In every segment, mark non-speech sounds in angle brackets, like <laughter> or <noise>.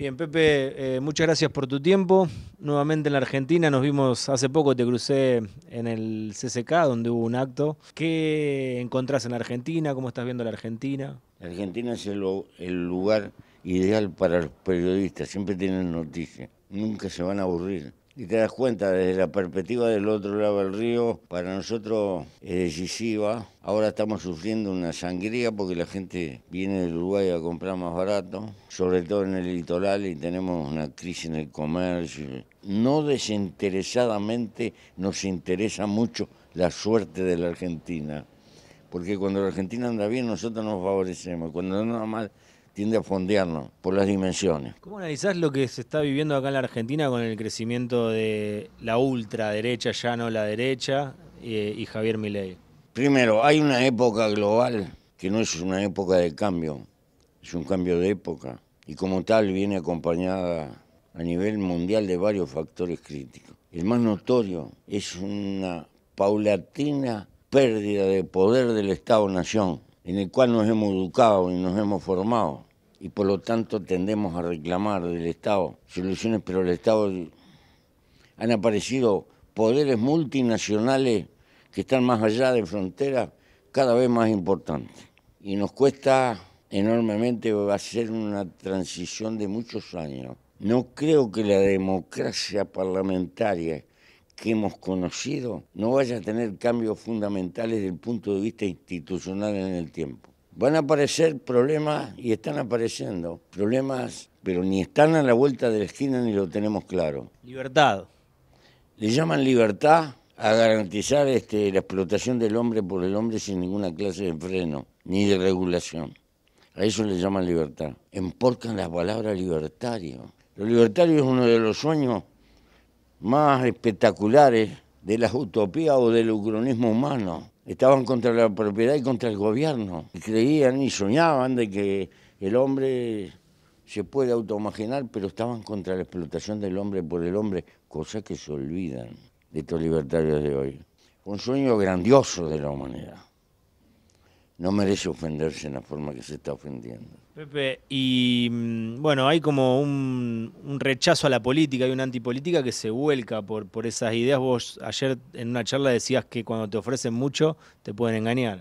Bien, Pepe, eh, muchas gracias por tu tiempo. Nuevamente en la Argentina nos vimos hace poco, te crucé en el CCK donde hubo un acto. ¿Qué encontrás en la Argentina? ¿Cómo estás viendo la Argentina? La Argentina es el lugar ideal para los periodistas, siempre tienen noticias, nunca se van a aburrir y te das cuenta desde la perspectiva del otro lado del río, para nosotros es decisiva. Ahora estamos sufriendo una sangría porque la gente viene de Uruguay a comprar más barato, sobre todo en el litoral y tenemos una crisis en el comercio. No desinteresadamente nos interesa mucho la suerte de la Argentina, porque cuando la Argentina anda bien nosotros nos favorecemos, cuando anda mal tiende a fondearnos por las dimensiones. ¿Cómo analizás lo que se está viviendo acá en la Argentina con el crecimiento de la ultraderecha, ya no la derecha, eh, y Javier Milei? Primero, hay una época global que no es una época de cambio, es un cambio de época, y como tal viene acompañada a nivel mundial de varios factores críticos. El más notorio es una paulatina pérdida de poder del Estado-Nación en el cual nos hemos educado y nos hemos formado y por lo tanto tendemos a reclamar del Estado soluciones, pero el Estado han aparecido poderes multinacionales que están más allá de fronteras cada vez más importantes. Y nos cuesta enormemente hacer una transición de muchos años. No creo que la democracia parlamentaria que hemos conocido no vaya a tener cambios fundamentales desde el punto de vista institucional en el tiempo. Van a aparecer problemas y están apareciendo problemas, pero ni están a la vuelta de la esquina ni lo tenemos claro. Libertad. Le llaman libertad a garantizar este, la explotación del hombre por el hombre sin ninguna clase de freno ni de regulación. A eso le llaman libertad. Emporcan la palabra libertario. Lo libertario es uno de los sueños más espectaculares de las utopías o del ucronismo humano. Estaban contra la propiedad y contra el gobierno. Y creían y soñaban de que el hombre se puede automaginar, pero estaban contra la explotación del hombre por el hombre, cosa que se olvidan de estos libertarios de hoy. Un sueño grandioso de la humanidad no merece ofenderse en la forma que se está ofendiendo. Pepe, y mm, bueno, hay como un, rechazo a la política, y una antipolítica que se vuelca por, por esas ideas. Vos ayer en una charla decías que cuando te ofrecen mucho te pueden engañar.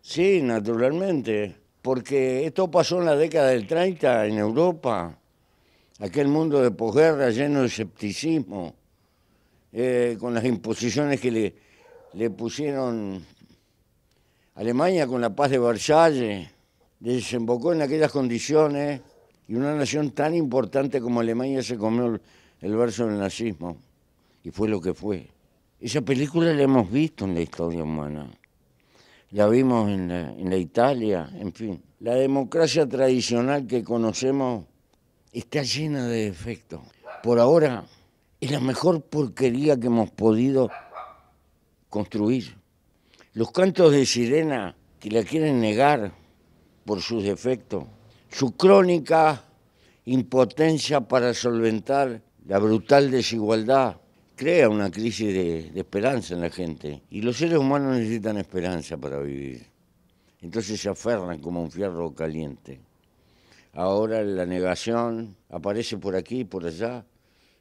Sí, naturalmente, porque esto pasó en la década del 30 en Europa, aquel mundo de posguerra lleno de escepticismo, eh, con las imposiciones que le, le pusieron Alemania con la paz de Versalles desembocó en aquellas condiciones y una nación tan importante como Alemania se comió el verso del nazismo y fue lo que fue. Esa película la hemos visto en la historia humana, la vimos en la, Italia, en fin. La democracia tradicional que conocemos está llena de defectos. Por ahora es la mejor porquería que hemos podido construir. Los cantos de sirena que la quieren negar por sus defectos, su crónica impotencia para solventar la brutal desigualdad, crea una crisis de, esperanza en la gente. Y los seres humanos necesitan esperanza para vivir. Entonces se aferran como un fierro caliente. Ahora la negación aparece por aquí, y por allá.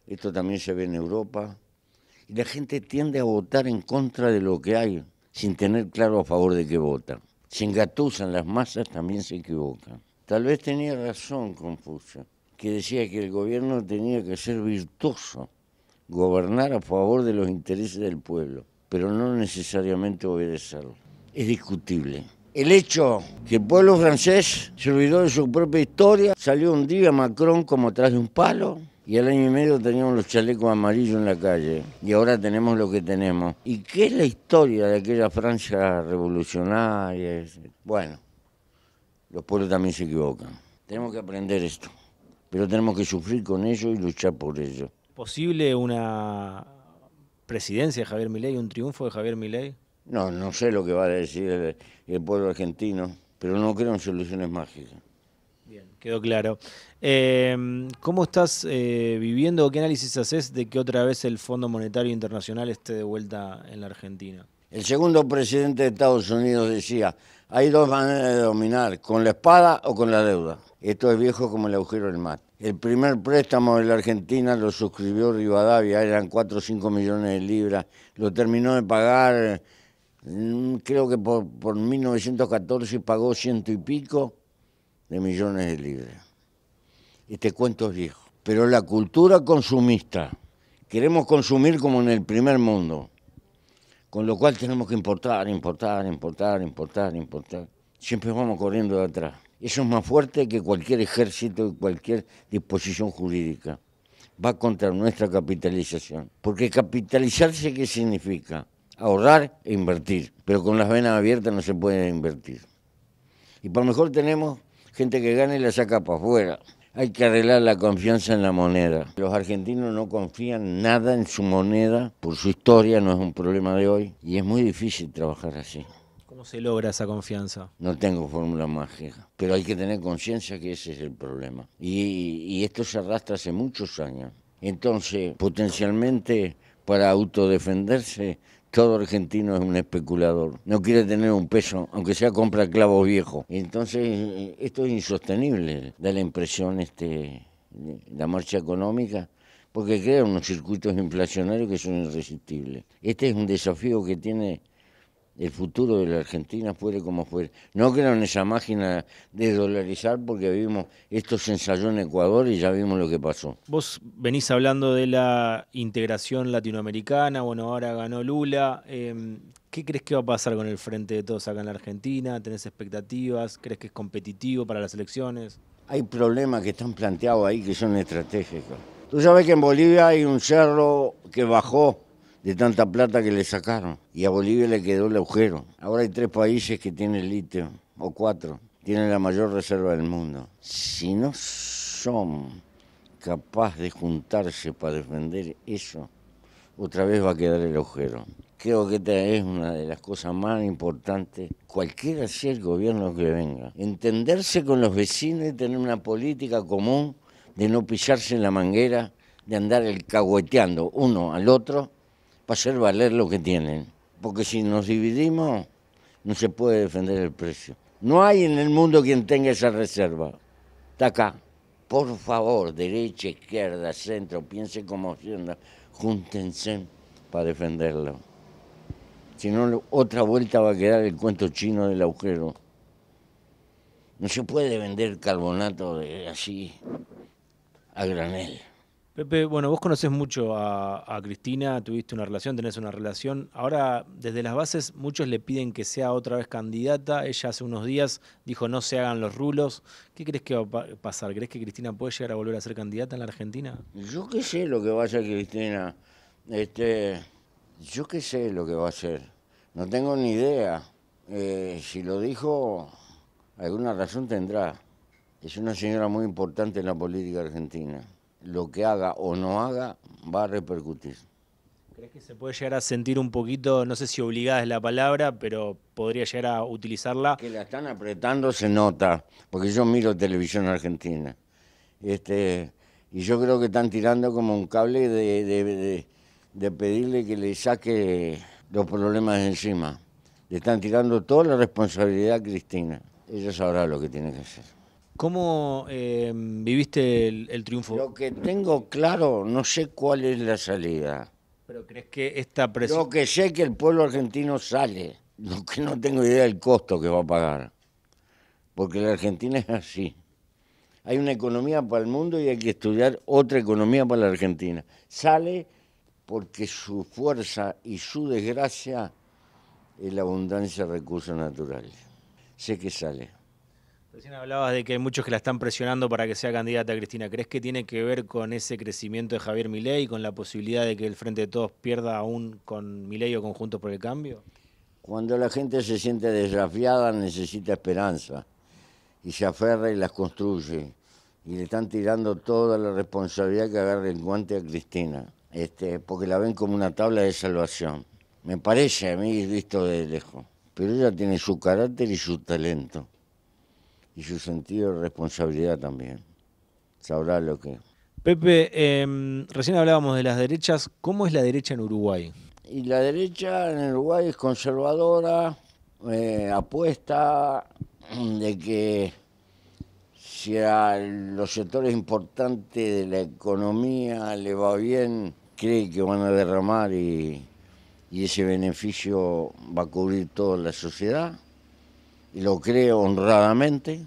Esto también se ve en Europa. Y la gente tiende a votar en contra de lo que hay sin tener claro a favor de qué vota. Si engatusan las masas, también se equivocan. Tal vez tenía razón Confucio, que decía que el gobierno tenía que ser virtuoso, gobernar a favor de los intereses del pueblo, pero no necesariamente obedecerlo. Es discutible. El hecho que el pueblo francés se olvidó de su propia historia, salió un día Macron como atrás de un palo, y al año y medio teníamos los chalecos amarillos en la calle y ahora tenemos lo que tenemos. ¿Y qué es la historia de aquella Francia revolucionaria? Bueno, los pueblos también se equivocan. Tenemos que aprender esto, pero tenemos que sufrir con ello y luchar por ello. ¿Posible una presidencia de Javier Milei, un triunfo de Javier Milei? No, no sé lo que va a decir el pueblo argentino, pero no creo en soluciones mágicas. Bien, quedó claro. Em, ¿Cómo estás eh, viviendo? ¿Qué análisis haces de que otra vez el Fondo Monetario Internacional esté de vuelta en la Argentina? El segundo presidente de Estados Unidos decía, hay dos maneras de dominar, con la espada o con la deuda. Esto es viejo como el agujero del mar. El primer préstamo de la Argentina lo suscribió Rivadavia, eran 4 o 5 millones de libras, lo terminó de pagar, mm, creo que por, por 1914 pagó ciento y pico de millones de libras este cuento es viejo. Pero la cultura consumista, queremos consumir como en el primer mundo, con lo cual tenemos que importar, importar, importar, importar, importar. Siempre vamos corriendo de atrás. Eso es más fuerte que cualquier ejército y cualquier disposición jurídica. Va contra nuestra capitalización. Porque capitalizarse, ¿qué significa? Ahorrar e invertir. Pero con las venas abiertas no se puede invertir. Y lo mejor tenemos gente que gana y la saca para afuera. Hay que arreglar la confianza en la moneda. Los argentinos no confían nada en su moneda por su historia, no es un problema de hoy y es muy difícil trabajar así. ¿Cómo se logra esa confianza? No tengo fórmula mágica, pero hay que tener conciencia que ese es el problema. Y, esto se arrastra hace muchos años. Entonces, potencialmente, para autodefenderse, todo argentino es un especulador. No quiere tener un peso, aunque sea compra clavos viejos. Entonces, eh, esto es insostenible. Da la impresión este, la marcha económica porque crea unos circuitos inflacionarios que son irresistibles. Este es un desafío que tiene el futuro de la Argentina fuere como fue. No creo en esa máquina de dolarizar porque vimos esto se ensayó en Ecuador y ya vimos lo que pasó. Vos venís hablando de la integración latinoamericana, bueno, ahora ganó Lula. Em, ¿Qué crees que va a pasar con el frente de todos acá en la Argentina? ¿Tenés expectativas? ¿Crees que es competitivo para las elecciones? Hay problemas que están planteados ahí que son estratégicos. Tú sabes que en Bolivia hay un cerro que bajó de tanta plata que le sacaron. Y a Bolivia le quedó el agujero. Ahora hay tres países que tienen litio, o cuatro, tienen la mayor reserva del mundo. Si no son capaces de juntarse para defender eso, otra vez va a quedar el agujero. Creo que esta es una de las cosas más importantes, cualquiera sea el gobierno que venga. Entenderse con los vecinos y tener una política común de no pillarse en la manguera, de andar el cagueteando uno al otro para hacer valer lo que tienen. Porque si nos dividimos, no se puede defender el precio. No hay en el mundo quien tenga esa reserva. Está acá. Por favor, derecha, izquierda, centro, piense como hacienda, júntense para defenderlo. Si no, otra vuelta va a quedar el cuento chino del agujero. No se puede vender carbonato así a granel. Pepe, bueno, vos conoces mucho a, Cristina, tuviste una relación, tenés una relación. Ahora, desde las bases, muchos le piden que sea otra vez candidata. Ella hace unos días dijo no se hagan los rulos. ¿Qué crees que va a pasar? ¿Crees que Cristina puede llegar a volver a ser candidata en la Argentina? Yo qué sé lo que va a hacer Cristina. Este, yo qué sé lo que va a hacer. No tengo ni idea. Eh, si lo dijo, alguna razón tendrá. Es una señora muy importante en la política argentina lo que haga o no haga va a repercutir. ¿Crees que se puede llegar a sentir un poquito, no sé si obligada es la palabra, pero podría llegar a utilizarla? Que la están apretando se nota, porque yo miro televisión argentina. Este, y yo creo que están tirando como un cable de, de, de pedirle que le saque los problemas de encima. Le están tirando toda la responsabilidad a Cristina. Ella sabrá lo que tiene que hacer. ¿Cómo eh, viviste el, triunfo? Lo que tengo claro, no sé cuál es la salida. ¿Pero crees que esta presión...? Lo que sé que el pueblo argentino sale. Lo que no tengo idea del costo que va a pagar. Porque la Argentina es así. Hay una economía para el mundo y hay que estudiar otra economía para la Argentina. Sale porque su fuerza y su desgracia es la abundancia de recursos naturales. Sé que sale. Recién hablabas de que hay muchos que la están presionando para que sea candidata, a Cristina. ¿Crees que tiene que ver con ese crecimiento de Javier Milei, con la posibilidad de que el Frente de Todos pierda aún con Milei o conjunto por el Cambio? Cuando la gente se siente desafiada necesita esperanza y se aferra y las construye. Y le están tirando toda la responsabilidad que agarre en guante a Cristina, este, porque la ven como una tabla de salvación. Me parece a mí listo de lejos. Pero ella tiene su carácter y su talento y su sentido de responsabilidad también. Sabrá lo que. Pepe, em, recién hablábamos de las derechas. ¿Cómo es la derecha en Uruguay? Y la derecha en Uruguay es conservadora, eh, apuesta de que si a los sectores importantes de la economía le va bien, cree que van a derramar y, y ese beneficio va a cubrir toda la sociedad lo creo honradamente,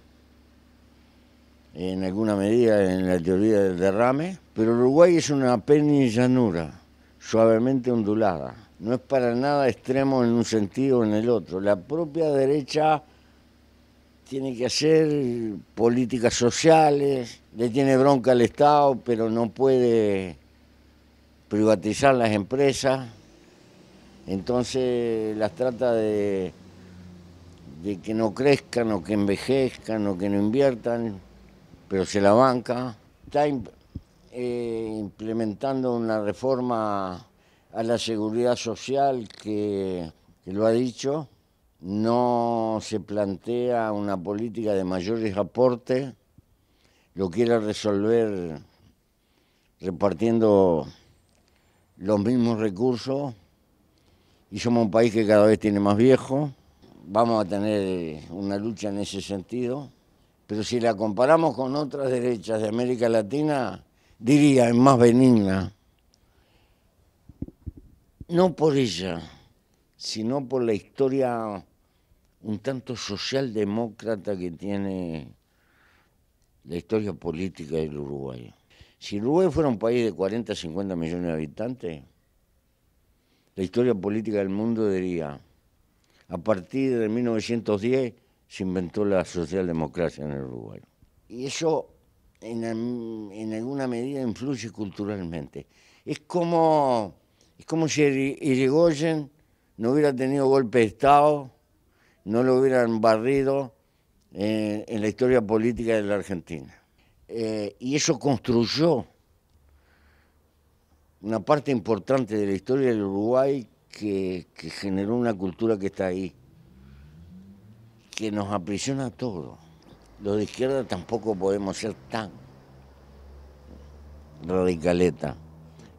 en alguna medida en la teoría del derrame, pero Uruguay es una penillanura, llanura, suavemente ondulada. No es para nada extremo en un sentido o en el otro. La propia derecha tiene que hacer políticas sociales, le tiene bronca al Estado, pero no puede privatizar las empresas, entonces las trata de de que no crezcan o que envejezcan o que no inviertan, pero se la banca. Está eh, implementando una reforma a la seguridad social que, que lo ha dicho. No se plantea una política de mayores aportes, lo quiere resolver repartiendo los mismos recursos y somos un país que cada vez tiene más viejos vamos a tener eh, una lucha en ese sentido, pero si la comparamos con otras derechas de América Latina, diría, es más benigna, no por ella, sino por la historia un tanto socialdemócrata que tiene la historia política del Uruguay. Si Uruguay fuera un país de 40, 50 millones de habitantes, la historia política del mundo diría, a partir de 1910 se inventó la socialdemocracia en el Uruguay. Y eso en, alguna medida influye culturalmente. Es como, es como si Irigoyen no hubiera tenido golpe de Estado, no lo hubieran barrido eh, en, la historia política de la Argentina. Eh, y eso construyó una parte importante de la historia del Uruguay que, generó una cultura que está ahí, que nos aprisiona a todos. Los de izquierda tampoco podemos ser tan radicaleta.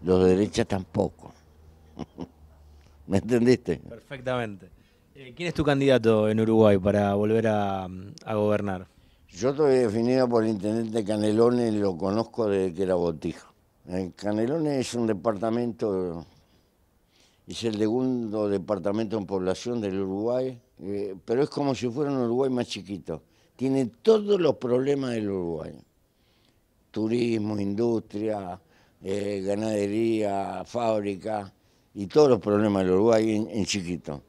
Los de derecha tampoco. <laughs> ¿Me entendiste? Perfectamente. Eh, ¿Quién es tu candidato en Uruguay para volver a, mm, gobernar? Yo estoy definido por el intendente y lo conozco desde que era botijo. Eh, Canelone es un departamento es el segundo departamento en población del Uruguay, eh, pero es como si fuera un Uruguay más chiquito. Tiene todos los problemas del Uruguay. Turismo, industria, eh, ganadería, fábrica y todos los problemas del Uruguay en, chiquito.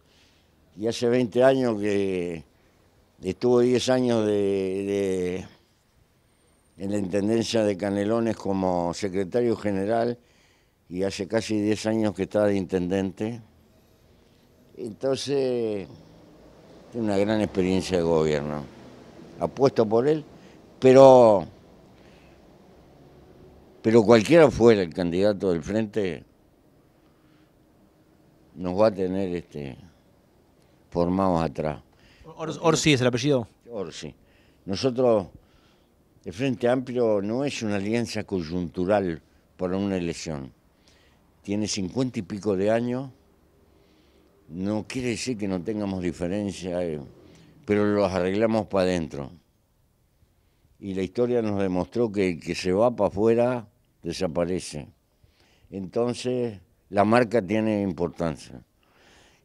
Y hace 20 años que estuvo 10 años en la Intendencia de Canelones como secretario general y hace casi 10 años que estaba de intendente. Entonces, tiene una gran experiencia de gobierno. Apuesto por él, pero, pero cualquiera fuera el candidato del frente, nos va a tener este, formados atrás. Orsi es el apellido. Orsi. Nosotros, el Frente Amplio no es una alianza coyuntural para una elección tiene cincuenta y pico de años, no quiere decir que no tengamos diferencia, eh, pero los arreglamos para adentro. Y la historia nos demostró que el que se va para afuera desaparece. Entonces, la marca tiene importancia.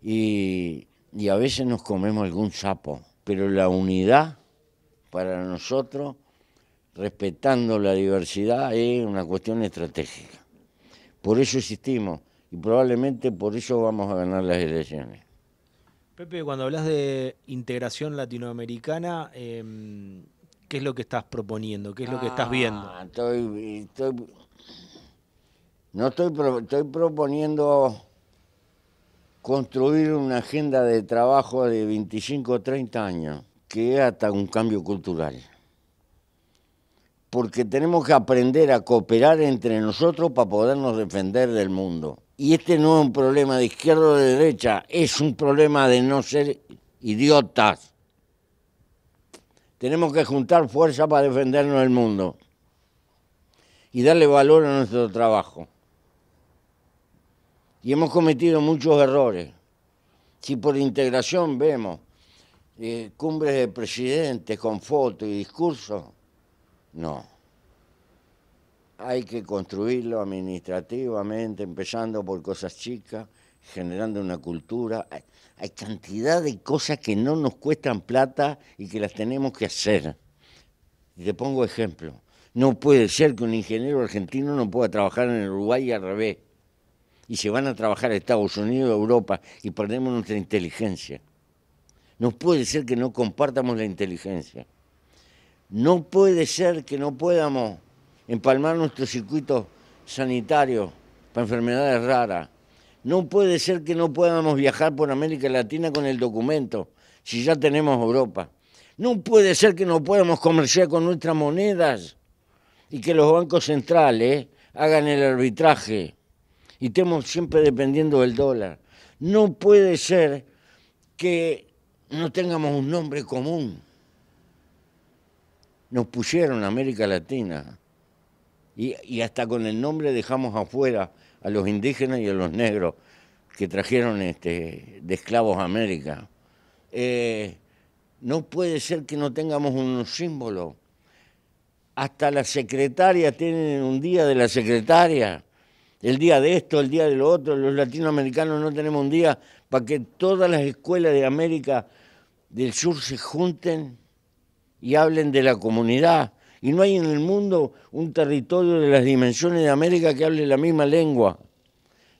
Y, y a veces nos comemos algún sapo, pero la unidad para nosotros, respetando la diversidad, es una cuestión estratégica. Por eso existimos y probablemente por eso vamos a ganar las elecciones. Pepe, cuando hablas de integración latinoamericana, em, ¿qué es lo que estás proponiendo? ¿Qué es lo que estás viendo? Ah, no estoy, estoy proponiendo construir una agenda de trabajo de 25 o 30 años, que es hasta un cambio cultural porque tenemos que aprender a cooperar entre nosotros para podernos defender del mundo. Y este no es un problema de izquierda o de derecha, es un problema de no ser idiotas. Tenemos que juntar fuerza para defendernos del mundo y darle valor a nuestro trabajo. Y hemos cometido muchos errores. Si por integración vemos eh, cumbres de presidentes con fotos y discursos, no. Hay que construirlo administrativamente, empezando por cosas chicas, generando una cultura. Hay, cantidad de cosas que no nos cuestan plata y que las tenemos que hacer. Y te pongo ejemplo. No puede ser que un ingeniero argentino no pueda trabajar en Uruguay y al revés. Y se van a trabajar a Estados Unidos, Europa, y perdemos nuestra inteligencia. No puede ser que no compartamos la inteligencia. No puede ser que no podamos empalmar nuestro circuito sanitario para enfermedades raras. No puede ser que no podamos viajar por América Latina con el documento, si ya tenemos Europa. No puede ser que no podamos comerciar con nuestras monedas y que los bancos centrales hagan el arbitraje y estemos siempre dependiendo del dólar. No puede ser que no tengamos un nombre común nos pusieron América Latina. Y, hasta con el nombre dejamos afuera a los indígenas y a los negros que trajeron este, de esclavos a América. Eh, no puede ser que no tengamos un símbolo. Hasta la secretaria tiene un día de la secretaria, el día de esto, el día de lo otro. Los latinoamericanos no tenemos un día para que todas las escuelas de América del Sur se junten y hablen de la comunidad. Y no hay en el mundo un territorio de las dimensiones de América que hable la misma lengua.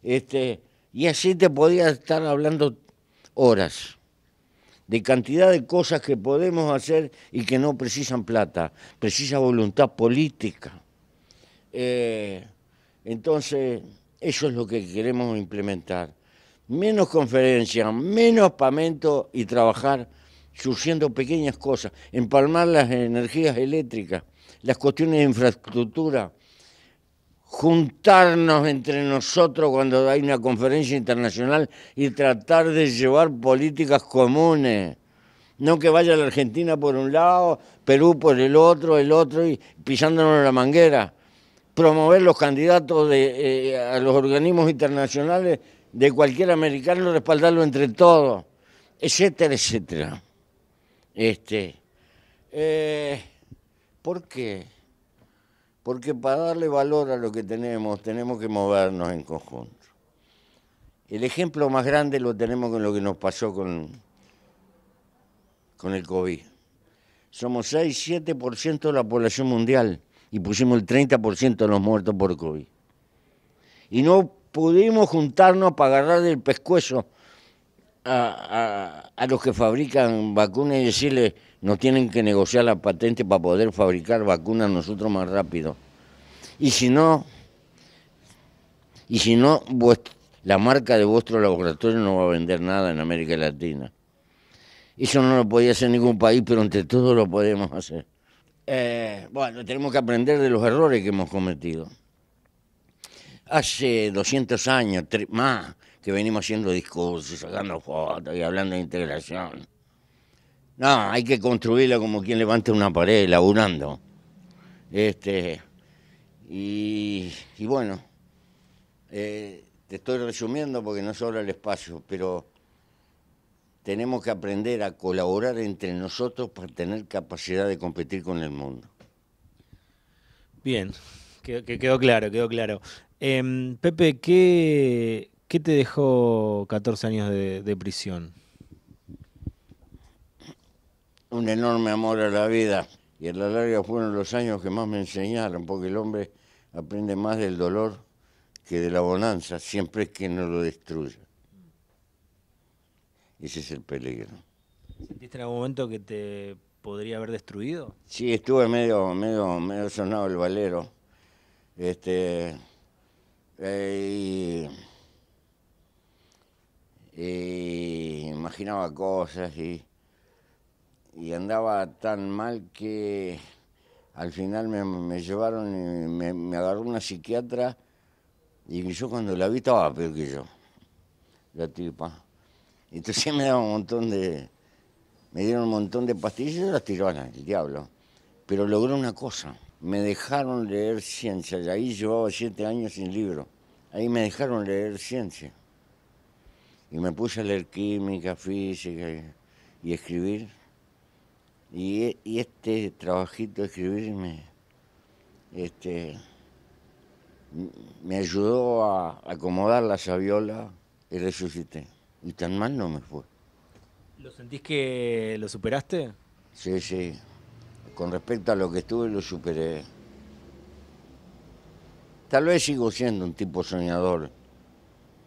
Este, y así te podía estar hablando horas de cantidad de cosas que podemos hacer y que no precisan plata, precisa voluntad política. Eh, entonces, eso es lo que queremos implementar. Menos conferencias, menos pamento y trabajar surgiendo pequeñas cosas, empalmar las energías eléctricas, las cuestiones de infraestructura, juntarnos entre nosotros cuando hay una conferencia internacional y tratar de llevar políticas comunes. No que vaya la Argentina por un lado, Perú por el otro, el otro, y pisándonos la manguera. Promover los candidatos eh, a los organismos internacionales de cualquier americano, respaldarlo entre todos, etcétera, etcétera. Este, eh, ¿Por qué? Porque para darle valor a lo que tenemos, tenemos que movernos en conjunto. El ejemplo más grande lo tenemos con lo que nos pasó con, con el COVID. Somos 6-7% de la población mundial y pusimos el 30% de los muertos por COVID. Y no pudimos juntarnos para agarrar el pescuezo a, a, los que fabrican vacunas y decirles, nos tienen que negociar la patente para poder fabricar vacunas nosotros más rápido. Y si no, y si no, la marca de vuestro laboratorio no va a vender nada en América Latina. Eso no lo podía hacer ningún país, pero entre todos lo podemos hacer. Eh, bueno, tenemos que aprender de los errores que hemos cometido. Hace 200 años, más, que venimos haciendo discursos, sacando fotos y hablando de integración. No, hay que construirla como quien levante una pared, laburando. Este, y, bueno, eh, te estoy resumiendo porque no sobra el espacio, pero tenemos que aprender a colaborar entre nosotros para tener capacidad de competir con el mundo. Bien, que quedó claro, quedó claro. Em, Pepe, ¿qué, ¿Qué te dejó 14 años de, prisión? Un enorme amor a la vida y en la larga fueron los años que más me enseñaron, porque el hombre aprende más del dolor que de la bonanza, siempre que no lo destruya. Ese es el peligro. ¿Sentiste en algún momento que te podría haber destruido? Sí, estuve medio, medio, medio sonado el valero. Este, eh, y imaginaba cosas y, andaba tan mal que al final me, llevaron y me, agarró una psiquiatra y yo cuando la vi estaba peor que yo, la tipa. Entonces <laughs> me daba un montón de, me dieron un montón de pastillas y las tiraban el diablo. Pero logró una cosa, me dejaron leer ciencia, y ahí llevaba siete años sin libro. Ahí me dejaron leer ciencia. Y me puse a leer química, física y, escribir. Y, este trabajito de escribir me, este, me ayudó a acomodar la sabiola y resucité. Y tan mal no me fue. ¿Lo sentís que lo superaste? Sí, sí. Con respecto a lo que estuve, lo superé. Tal vez sigo siendo un tipo soñador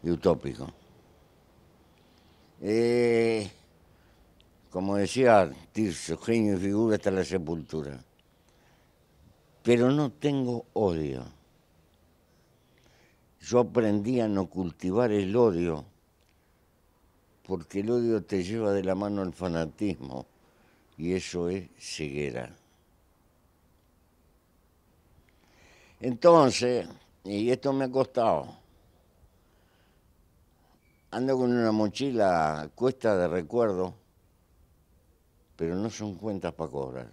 y utópico. Eh, como decía Tirso, genio y figura hasta la sepultura. Pero no tengo odio. Yo aprendí a no cultivar el odio, porque el odio te lleva de la mano al fanatismo, y eso es ceguera. Entonces, y esto me ha costado, Ando con una mochila cuesta de recuerdo, pero no son cuentas para cobrar.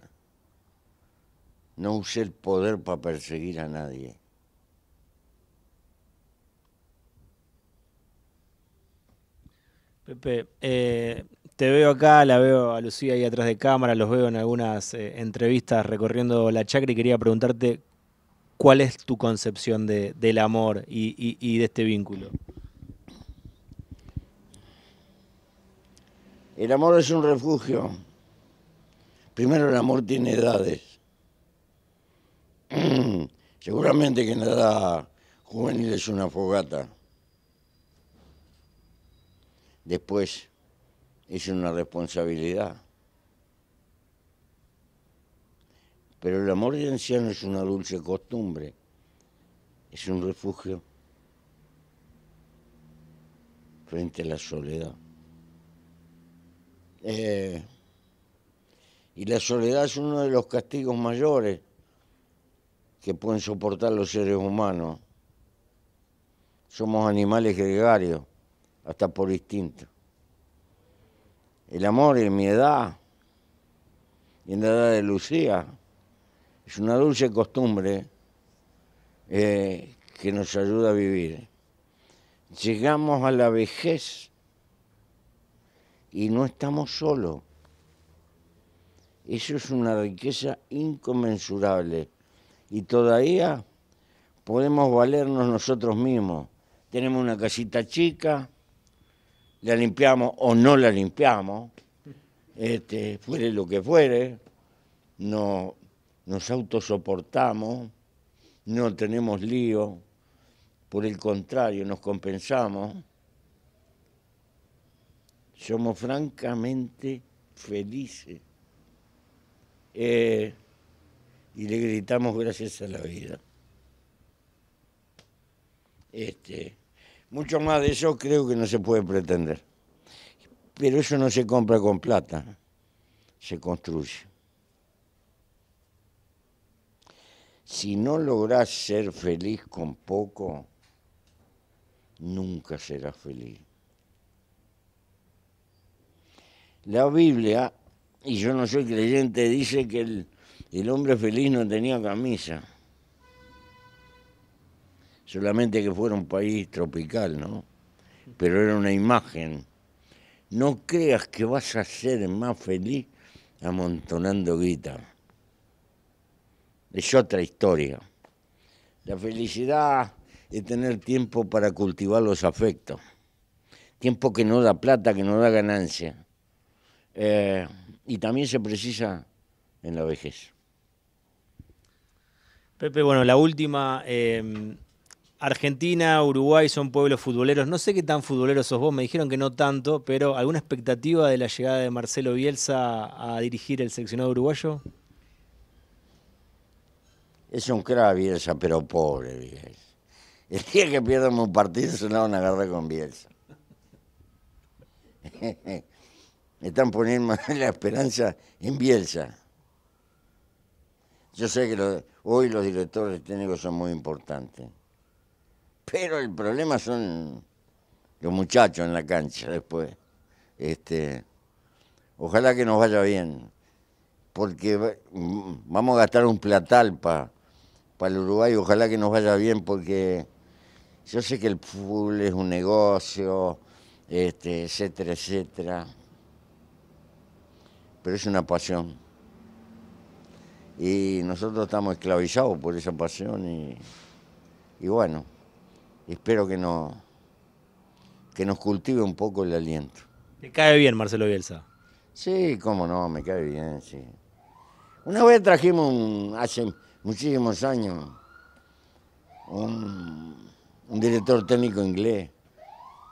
No usé el poder para perseguir a nadie. Pepe, eh, te veo acá, la veo a Lucía ahí atrás de cámara, los veo en algunas eh, entrevistas recorriendo la chacra y quería preguntarte cuál es tu concepción del amor y de este vínculo. El amor es un refugio. Primero el amor tiene edades. <clears throat> Seguramente que en la edad juvenil es una fogata. Después es una responsabilidad. Pero el amor de anciano es una dulce costumbre, es un refugio frente a la soledad. Eh, y la soledad es uno de los castigos mayores que pueden soportar los seres humanos. Somos animales gregarios, hasta por instinto. El amor en mi edad, y en la edad de Lucía, es una dulce costumbre eh, que nos ayuda a vivir. Llegamos a la vejez y no estamos solos. Eso es una riqueza inconmensurable y todavía podemos valernos nosotros mismos. Tenemos una casita chica, la limpiamos o no la limpiamos, este, fuere lo que fuere, no, nos autosoportamos, no tenemos lío, por el contrario, nos compensamos somos francamente felices eh, y le gritamos gracias a la vida. Este, mucho más de eso creo que no se puede pretender. Pero eso no se compra con plata, se construye. Si no logras ser feliz con poco, nunca serás feliz. La Biblia, y yo no soy creyente, dice que el, hombre feliz no tenía camisa. Solamente que fuera un país tropical, ¿no? Pero era una imagen. No creas que vas a ser más feliz amontonando guita. Es otra historia. La felicidad es tener tiempo para cultivar los afectos. Tiempo que no da plata, que no da ganancia. Eh, y también se precisa en la vejez. Pepe, bueno, la última. Eh, Argentina, Uruguay son pueblos futboleros. No sé qué tan futboleros sos vos, me dijeron que no tanto, pero ¿alguna expectativa de la llegada de Marcelo Bielsa a dirigir el seleccionado uruguayo? Es un crack Bielsa, pero pobre Bielsa. El día que pierdan un partido se lo van a agarrar con Bielsa. <laughs> están poniendo la esperanza en Bielsa. Yo sé que hoy los directores técnicos son muy importantes, pero el problema son los muchachos en la cancha después. Este, ojalá que nos vaya bien, porque vamos a gastar un platal para el Uruguay, ojalá que nos vaya bien, porque yo sé que el fútbol es un negocio, este, etcétera, etcétera pero es una pasión. Y nosotros estamos esclavizados por esa pasión y, bueno, espero que, no, que nos cultive un poco el aliento. ¿Te cae bien Marcelo Bielsa? Sí, cómo no, me cae bien, sí. Una vez trajimos, hace muchísimos años, un, un director técnico inglés.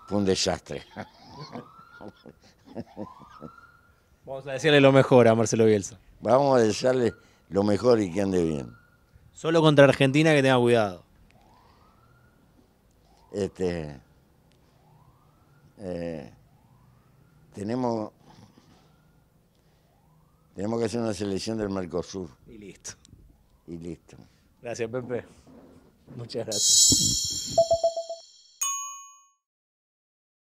Fue un desastre. <laughs> Vamos a decirle lo mejor a Marcelo Bielsa. Vamos a desearle lo mejor y que ande bien. Solo contra Argentina que tenga cuidado. Este. Eh, tenemos. Tenemos que hacer una selección del Mercosur. Y listo. Y listo. Gracias, Pepe. Muchas gracias.